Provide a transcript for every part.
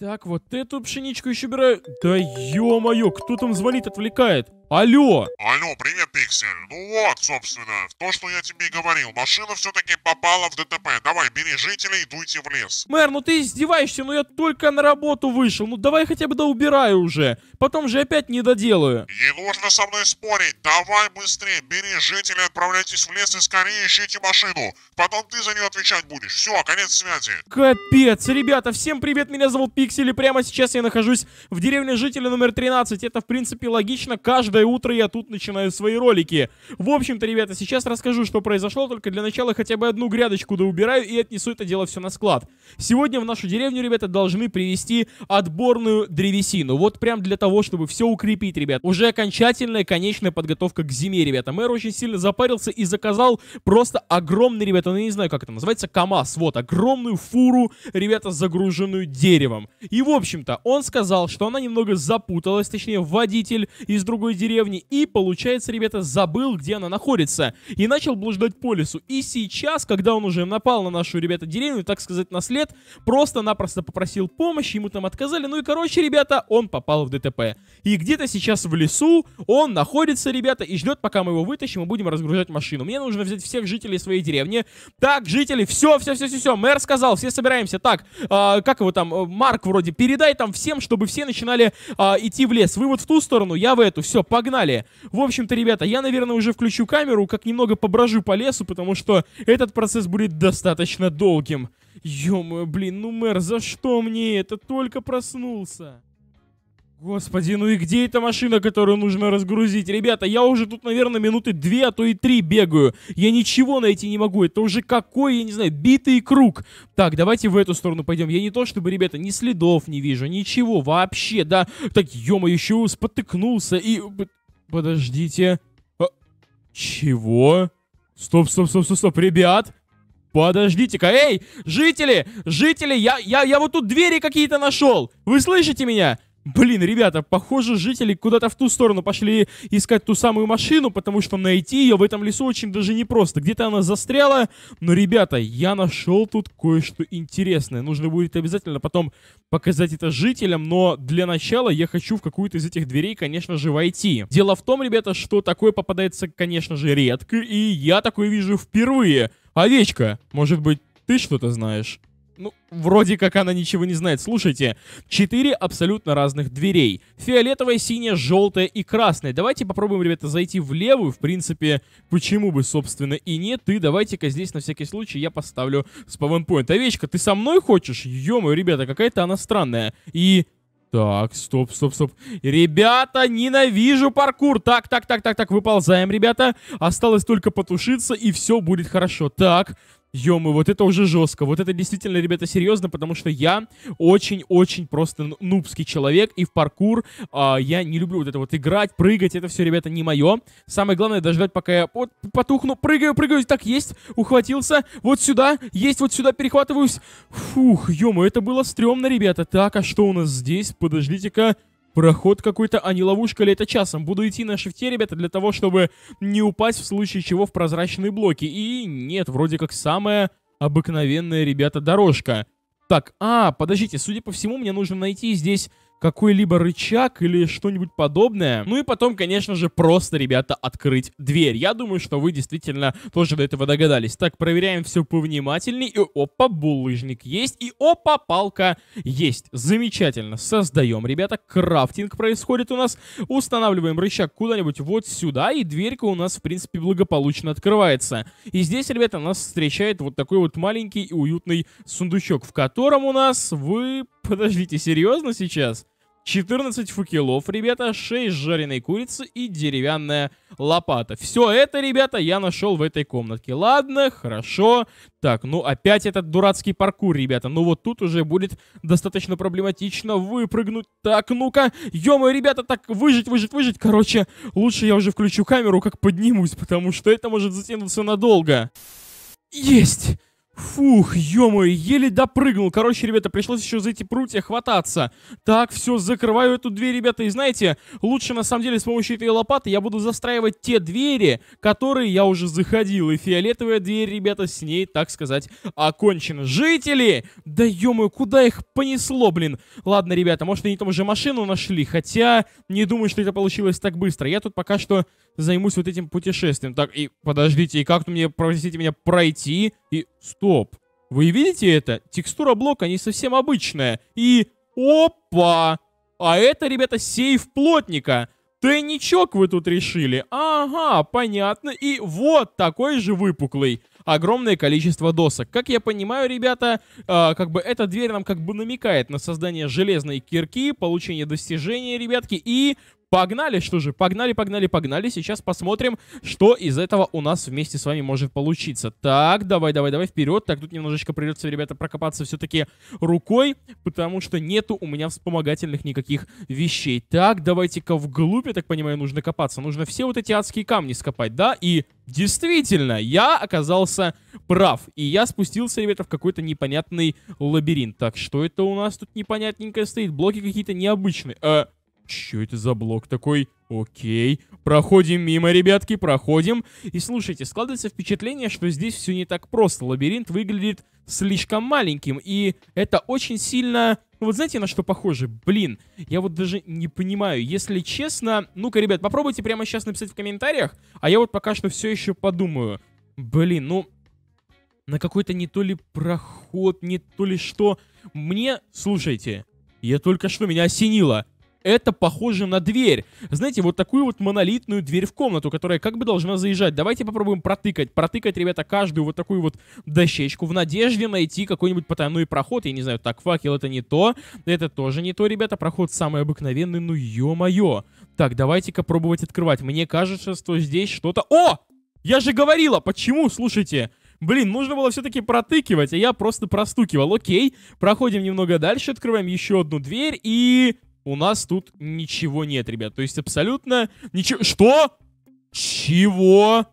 Так, вот эту пшеничку еще убираю. Да ё-моё, кто там звалит, отвлекает? Алло! Алло, привет, Пиксель. Ну вот, собственно, то, что я тебе и говорил. Машина все-таки попала в ДТП. Давай, бери жителей и дуйте в лес. Мэр, ну ты издеваешься, но ну я только на работу вышел. Ну давай хотя бы да убираю уже. Потом же опять не доделаю. Не нужно со мной спорить. Давай быстрее, бери жителей, отправляйтесь в лес и скорее ищите машину. Потом ты за нее отвечать будешь. Все, конец связи. Капец, ребята, всем привет, меня зовут Пиксель, и прямо сейчас я нахожусь в деревне жителя номер 13. Это, в принципе, логично. Каждый каждое утро я тут начинаю свои ролики. В общем-то, ребята, сейчас расскажу, что произошло, только для начала хотя бы одну грядочку да убираю и отнесу это дело все на склад. Сегодня в нашу деревню, ребята, должны привезти отборную древесину. Вот прям для того, чтобы все укрепить, ребят. Уже окончательная, конечная подготовка к зиме, ребята. Мэр очень сильно запарился и заказал просто огромный, ребята, ну я не знаю, как это называется, КАМАЗ. Вот, огромную фуру, ребята, загруженную деревом. И, в общем-то, он сказал, что она немного запуталась, точнее, водитель из другой деревни деревни и, получается, ребята, забыл, где она находится. И начал блуждать по лесу. И сейчас, когда он уже напал на нашу, ребята, деревню, так сказать, на след, просто-напросто попросил помощи, ему там отказали. Ну и, короче, ребята, он попал в ДТП. И где-то сейчас в лесу он находится, ребята, и ждет, пока мы его вытащим и будем разгружать машину. Мне нужно взять всех жителей своей деревни. Так, жители, все, все, все, все, все. Мэр сказал, все собираемся. Так, э, как его там, э, Марк вроде, передай там всем, чтобы все начинали э, идти в лес. Вы вот в ту сторону, я в эту. Все, погнали погнали. В общем-то, ребята, я, наверное, уже включу камеру, как немного поброжу по лесу, потому что этот процесс будет достаточно долгим. ё блин, ну, мэр, за что мне это? Только проснулся. Господи, ну и где эта машина, которую нужно разгрузить? Ребята, я уже тут, наверное, минуты две, а то и три бегаю. Я ничего найти не могу. Это уже какой, я не знаю, битый круг. Так, давайте в эту сторону пойдем. Я не то чтобы, ребята, ни следов не вижу, ничего вообще, да. Так, ё еще спотыкнулся и... Подождите. А... Чего? Стоп, стоп, стоп, стоп, стоп, ребят. Подождите-ка, эй, жители, жители, я, я, я вот тут двери какие-то нашел. Вы слышите меня? блин, ребята, похоже, жители куда-то в ту сторону пошли искать ту самую машину, потому что найти ее в этом лесу очень даже непросто. Где-то она застряла, но, ребята, я нашел тут кое-что интересное. Нужно будет обязательно потом показать это жителям, но для начала я хочу в какую-то из этих дверей, конечно же, войти. Дело в том, ребята, что такое попадается, конечно же, редко, и я такое вижу впервые. Овечка, может быть, ты что-то знаешь? Ну, вроде как она ничего не знает. Слушайте, четыре абсолютно разных дверей. Фиолетовая, синяя, желтая и красная. Давайте попробуем, ребята, зайти в левую. В принципе, почему бы, собственно, и нет. И давайте-ка здесь на всякий случай я поставлю спавнпоинт. Овечка, ты со мной хочешь? Ё-моё, ребята, какая-то она странная. И... Так, стоп, стоп, стоп. Ребята, ненавижу паркур. Так, так, так, так, так, выползаем, ребята. Осталось только потушиться, и все будет хорошо. Так, Ё-мы, вот это уже жестко. Вот это действительно, ребята, серьезно, потому что я очень-очень просто нубский человек, и в паркур э, я не люблю вот это вот играть, прыгать, это все, ребята, не мое. Самое главное дождать, пока я вот потухну, прыгаю, прыгаю, так есть, ухватился, вот сюда, есть, вот сюда перехватываюсь. Фух, ё-моё, это было стрёмно, ребята. Так, а что у нас здесь? Подождите-ка. Проход какой-то, а не ловушка ли это часом? Буду идти на шифте, ребята, для того, чтобы не упасть в случае чего в прозрачные блоки. И нет, вроде как самая обыкновенная, ребята, дорожка. Так, а, подождите, судя по всему, мне нужно найти здесь какой-либо рычаг или что-нибудь подобное. Ну и потом, конечно же, просто, ребята, открыть дверь. Я думаю, что вы действительно тоже до этого догадались. Так, проверяем все повнимательней. И опа, булыжник есть. И опа, палка есть. Замечательно. Создаем, ребята. Крафтинг происходит у нас. Устанавливаем рычаг куда-нибудь вот сюда. И дверька у нас, в принципе, благополучно открывается. И здесь, ребята, нас встречает вот такой вот маленький и уютный сундучок, в котором у нас вы Подождите, серьезно сейчас? 14 факелов, ребята, 6 жареной курицы и деревянная лопата. Все это, ребята, я нашел в этой комнатке. Ладно, хорошо. Так, ну опять этот дурацкий паркур, ребята. Ну вот тут уже будет достаточно проблематично выпрыгнуть. Так, ну-ка, ё ребята, так выжить, выжить, выжить. Короче, лучше я уже включу камеру, как поднимусь, потому что это может затянуться надолго. Есть! Фух, ё еле допрыгнул. Короче, ребята, пришлось еще за эти прутья хвататься. Так, все, закрываю эту дверь, ребята. И знаете, лучше на самом деле с помощью этой лопаты я буду застраивать те двери, которые я уже заходил. И фиолетовая дверь, ребята, с ней, так сказать, окончена. Жители! Да ё куда их понесло, блин? Ладно, ребята, может они там уже машину нашли, хотя не думаю, что это получилось так быстро. Я тут пока что займусь вот этим путешествием. Так, и подождите, и как-то мне, простите меня, пройти? И стоп. Вы видите это? Текстура блока не совсем обычная. И опа! А это, ребята, сейф плотника. Тайничок вы тут решили. Ага, понятно. И вот такой же выпуклый. Огромное количество досок. Как я понимаю, ребята, э, как бы эта дверь нам как бы намекает на создание железной кирки, получение достижения, ребятки, и Погнали, что же, погнали, погнали, погнали. Сейчас посмотрим, что из этого у нас вместе с вами может получиться. Так, давай, давай, давай, вперед. Так, тут немножечко придется, ребята, прокопаться все-таки рукой, потому что нету у меня вспомогательных никаких вещей. Так, давайте-ка вглубь, я так понимаю, нужно копаться. Нужно все вот эти адские камни скопать, да? И Действительно, я оказался прав. И я спустился, ребята, в какой-то непонятный лабиринт. Так, что это у нас тут непонятненькое стоит? Блоки какие-то необычные. Э, Чё это за блок такой? Окей. Проходим мимо, ребятки, проходим. И слушайте, складывается впечатление, что здесь все не так просто. Лабиринт выглядит слишком маленьким. И это очень сильно... Ну, вот знаете, на что похоже? Блин, я вот даже не понимаю. Если честно... Ну-ка, ребят, попробуйте прямо сейчас написать в комментариях. А я вот пока что все еще подумаю. Блин, ну... На какой-то не то ли проход, не то ли что. Мне... Слушайте, я только что меня осенило это похоже на дверь. Знаете, вот такую вот монолитную дверь в комнату, которая как бы должна заезжать. Давайте попробуем протыкать. Протыкать, ребята, каждую вот такую вот дощечку в надежде найти какой-нибудь потайной проход. Я не знаю, так, факел это не то. Это тоже не то, ребята. Проход самый обыкновенный, ну ё-моё. Так, давайте-ка пробовать открывать. Мне кажется, что здесь что-то... О! Я же говорила! Почему? Слушайте... Блин, нужно было все-таки протыкивать, а я просто простукивал. Окей, проходим немного дальше, открываем еще одну дверь и у нас тут ничего нет, ребят. То есть абсолютно ничего... Что? Чего?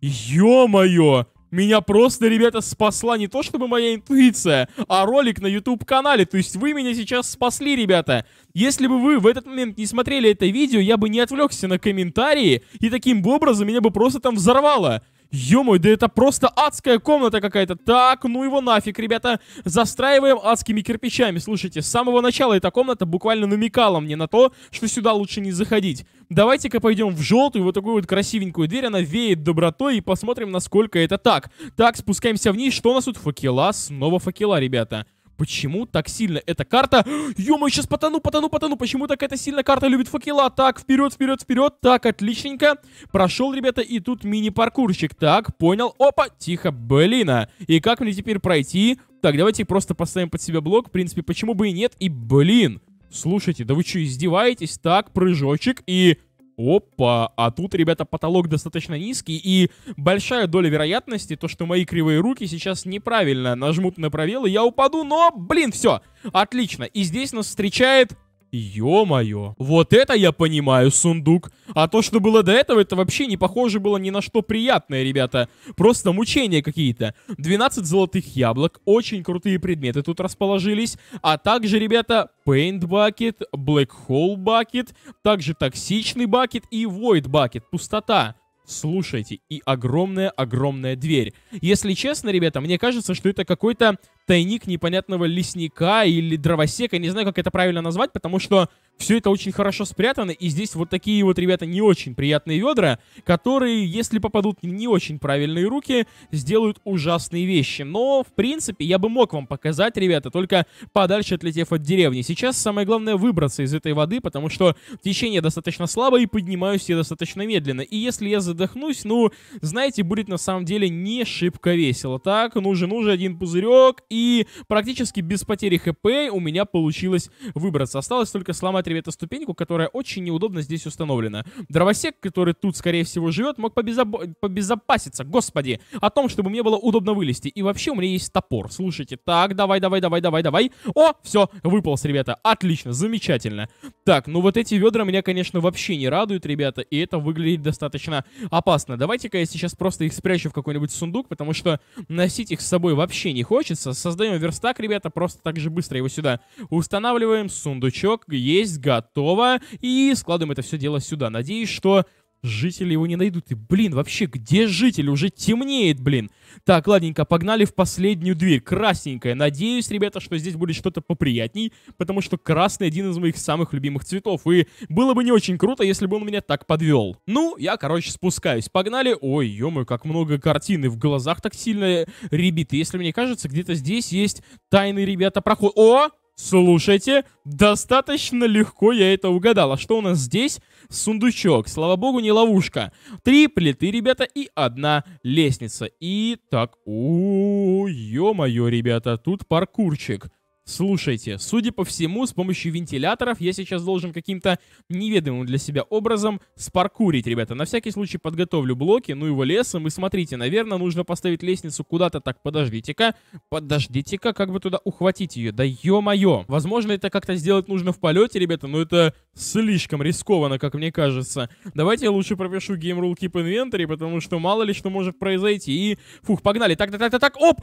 Ё-моё! Меня просто, ребята, спасла не то чтобы моя интуиция, а ролик на YouTube-канале. То есть вы меня сейчас спасли, ребята. Если бы вы в этот момент не смотрели это видео, я бы не отвлекся на комментарии, и таким образом меня бы просто там взорвало ё мой, да это просто адская комната какая-то. Так, ну его нафиг, ребята. Застраиваем адскими кирпичами. Слушайте, с самого начала эта комната буквально намекала мне на то, что сюда лучше не заходить. Давайте-ка пойдем в желтую, вот такую вот красивенькую дверь. Она веет добротой и посмотрим, насколько это так. Так, спускаемся вниз. Что у нас тут? Факела, снова факела, Ребята. Почему так сильно эта карта... Ё-моё, сейчас потону, потону, потону. Почему так эта сильная карта любит факела? Так, вперед, вперед, вперед. Так, отличненько. Прошел, ребята, и тут мини-паркурщик. Так, понял. Опа, тихо, блин. А. И как мне теперь пройти? Так, давайте просто поставим под себя блок. В принципе, почему бы и нет? И, блин, слушайте, да вы что, издеваетесь? Так, прыжочек и... Опа, а тут, ребята, потолок достаточно низкий, и большая доля вероятности, то, что мои кривые руки сейчас неправильно нажмут на пробел, и я упаду, но, блин, все, отлично. И здесь нас встречает Ё-моё. Вот это я понимаю, сундук. А то, что было до этого, это вообще не похоже было ни на что приятное, ребята. Просто мучения какие-то. 12 золотых яблок, очень крутые предметы тут расположились. А также, ребята, Paint Bucket, Black Hole Bucket, также Токсичный Bucket и Void Bucket, пустота. Слушайте, и огромная-огромная дверь. Если честно, ребята, мне кажется, что это какой-то тайник непонятного лесника или дровосека, не знаю, как это правильно назвать, потому что все это очень хорошо спрятано, и здесь вот такие вот, ребята, не очень приятные ведра, которые, если попадут в не очень правильные руки, сделают ужасные вещи. Но, в принципе, я бы мог вам показать, ребята, только подальше отлетев от деревни. Сейчас самое главное выбраться из этой воды, потому что течение достаточно слабое, и поднимаюсь я достаточно медленно. И если я задохнусь, ну, знаете, будет на самом деле не шибко весело. Так, нужен уже ну один пузырек, и и практически без потери хп у меня получилось выбраться. Осталось только сломать, ребята, ступеньку, которая очень неудобно здесь установлена. Дровосек, который тут, скорее всего, живет, мог побезоб... побезопаситься, господи, о том, чтобы мне было удобно вылезти. И вообще у меня есть топор, слушайте. Так, давай, давай, давай, давай, давай. О, все, выполз, ребята. Отлично, замечательно. Так, ну вот эти ведра меня, конечно, вообще не радуют, ребята, и это выглядит достаточно опасно. Давайте-ка я сейчас просто их спрячу в какой-нибудь сундук, потому что носить их с собой вообще не хочется. С создаем верстак, ребята, просто так же быстро его сюда устанавливаем. Сундучок есть, готово. И складываем это все дело сюда. Надеюсь, что Жители его не найдут. И, блин, вообще, где жители? Уже темнеет, блин. Так, ладненько, погнали в последнюю дверь. Красненькая. Надеюсь, ребята, что здесь будет что-то поприятней, потому что красный один из моих самых любимых цветов. И было бы не очень круто, если бы он меня так подвел. Ну, я, короче, спускаюсь. Погнали. Ой, ё как много картины. В глазах так сильно ребит. Если мне кажется, где-то здесь есть тайный, ребята, проход. О! Слушайте, достаточно легко я это угадал. А что у нас здесь? Сундучок. Слава богу, не ловушка. Три плиты, ребята, и одна лестница. И так, о, ё-моё, ребята, тут паркурчик. Слушайте, судя по всему, с помощью вентиляторов я сейчас должен каким-то неведомым для себя образом спаркурить, ребята. На всякий случай подготовлю блоки, ну его лесом, и смотрите, наверное, нужно поставить лестницу куда-то так, подождите-ка, подождите-ка, как бы туда ухватить ее, да ё-моё. Возможно, это как-то сделать нужно в полете, ребята, но это слишком рискованно, как мне кажется. Давайте я лучше пропишу Game Rule Keep Inventory, потому что мало ли что может произойти. И, фух, погнали, так-так-так-так, оп!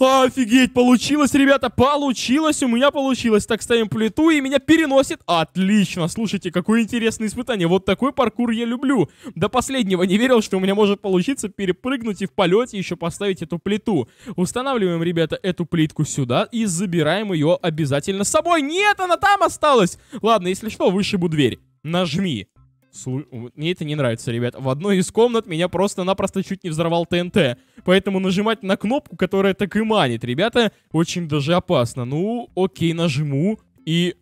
Офигеть, получилось, ребята, получилось! получилось, у меня получилось. Так, ставим плиту, и меня переносит. Отлично, слушайте, какое интересное испытание. Вот такой паркур я люблю. До последнего не верил, что у меня может получиться перепрыгнуть и в полете еще поставить эту плиту. Устанавливаем, ребята, эту плитку сюда и забираем ее обязательно с собой. Нет, она там осталась! Ладно, если что, вышибу дверь. Нажми. Слу... Мне это не нравится, ребят. В одной из комнат меня просто-напросто чуть не взорвал ТНТ. Поэтому нажимать на кнопку, которая так и манит, ребята, очень даже опасно. Ну, окей, нажму. И...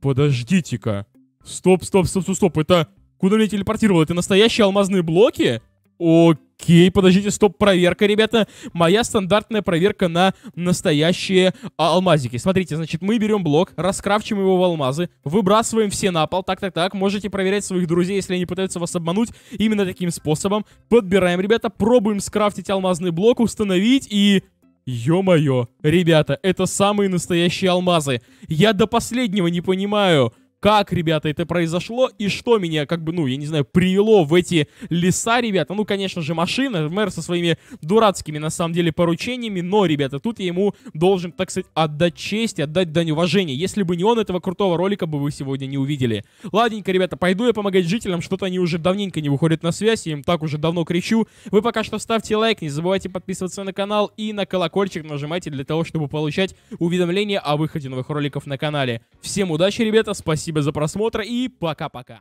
Подождите-ка. Стоп, стоп, стоп, стоп, стоп. Это... Куда меня телепортировало? Это настоящие алмазные блоки? Окей, подождите, стоп, проверка, ребята. Моя стандартная проверка на настоящие алмазики. Смотрите, значит, мы берем блок, раскрафчим его в алмазы, выбрасываем все на пол. Так, так, так, можете проверять своих друзей, если они пытаются вас обмануть именно таким способом. Подбираем, ребята, пробуем скрафтить алмазный блок, установить и... Ё-моё, ребята, это самые настоящие алмазы. Я до последнего не понимаю, как, ребята, это произошло и что меня, как бы, ну, я не знаю, привело в эти леса, ребята. Ну, конечно же, машина, мэр со своими дурацкими, на самом деле, поручениями, но, ребята, тут я ему должен, так сказать, отдать честь, отдать дань уважения. Если бы не он, этого крутого ролика бы вы сегодня не увидели. Ладненько, ребята, пойду я помогать жителям, что-то они уже давненько не выходят на связь, я им так уже давно кричу. Вы пока что ставьте лайк, не забывайте подписываться на канал и на колокольчик нажимайте для того, чтобы получать уведомления о выходе новых роликов на канале. Всем удачи, ребята, спасибо Спасибо за просмотр и пока-пока.